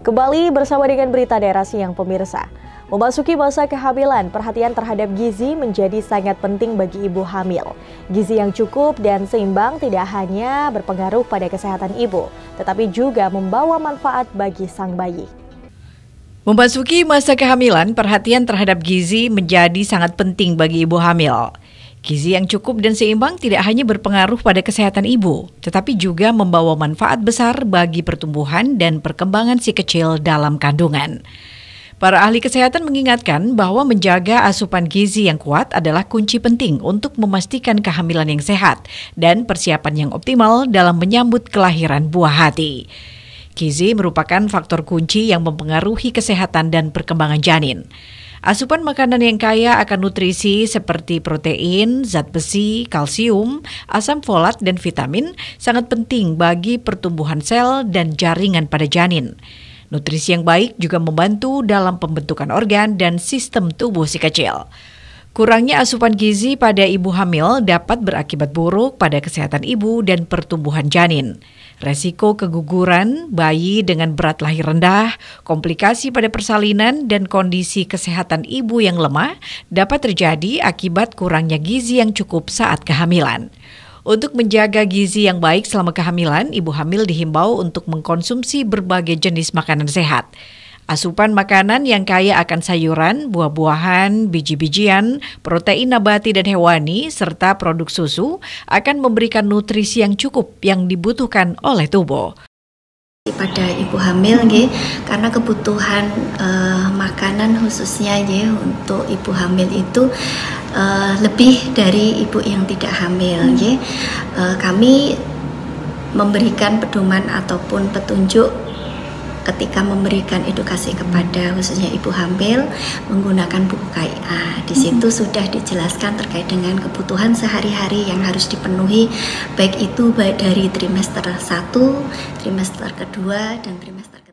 Kembali bersama dengan berita daerah siang pemirsa. Memasuki masa kehamilan, perhatian terhadap gizi menjadi sangat penting bagi ibu hamil. Gizi yang cukup dan seimbang tidak hanya berpengaruh pada kesehatan ibu, tetapi juga membawa manfaat bagi sang bayi. Memasuki masa kehamilan, perhatian terhadap gizi menjadi sangat penting bagi ibu hamil. Gizi yang cukup dan seimbang tidak hanya berpengaruh pada kesehatan ibu, tetapi juga membawa manfaat besar bagi pertumbuhan dan perkembangan si kecil dalam kandungan. Para ahli kesehatan mengingatkan bahwa menjaga asupan gizi yang kuat adalah kunci penting untuk memastikan kehamilan yang sehat dan persiapan yang optimal dalam menyambut kelahiran buah hati. Gizi merupakan faktor kunci yang mempengaruhi kesehatan dan perkembangan janin. Asupan makanan yang kaya akan nutrisi seperti protein, zat besi, kalsium, asam folat, dan vitamin sangat penting bagi pertumbuhan sel dan jaringan pada janin. Nutrisi yang baik juga membantu dalam pembentukan organ dan sistem tubuh si kecil. Kurangnya asupan gizi pada ibu hamil dapat berakibat buruk pada kesehatan ibu dan pertumbuhan janin. Resiko keguguran bayi dengan berat lahir rendah, komplikasi pada persalinan, dan kondisi kesehatan ibu yang lemah dapat terjadi akibat kurangnya gizi yang cukup saat kehamilan. Untuk menjaga gizi yang baik selama kehamilan, ibu hamil dihimbau untuk mengkonsumsi berbagai jenis makanan sehat. Asupan makanan yang kaya akan sayuran, buah-buahan, biji-bijian, protein nabati dan hewani, serta produk susu akan memberikan nutrisi yang cukup yang dibutuhkan oleh tubuh pada ibu hamil gitu, karena kebutuhan uh, makanan khususnya gitu, untuk ibu hamil itu uh, lebih dari ibu yang tidak hamil gitu. uh, kami memberikan pedoman ataupun petunjuk ketika memberikan edukasi kepada khususnya ibu hamil menggunakan buku KIA. Di situ mm -hmm. sudah dijelaskan terkait dengan kebutuhan sehari-hari yang harus dipenuhi baik itu baik dari trimester 1, trimester kedua dan trimester ketiga.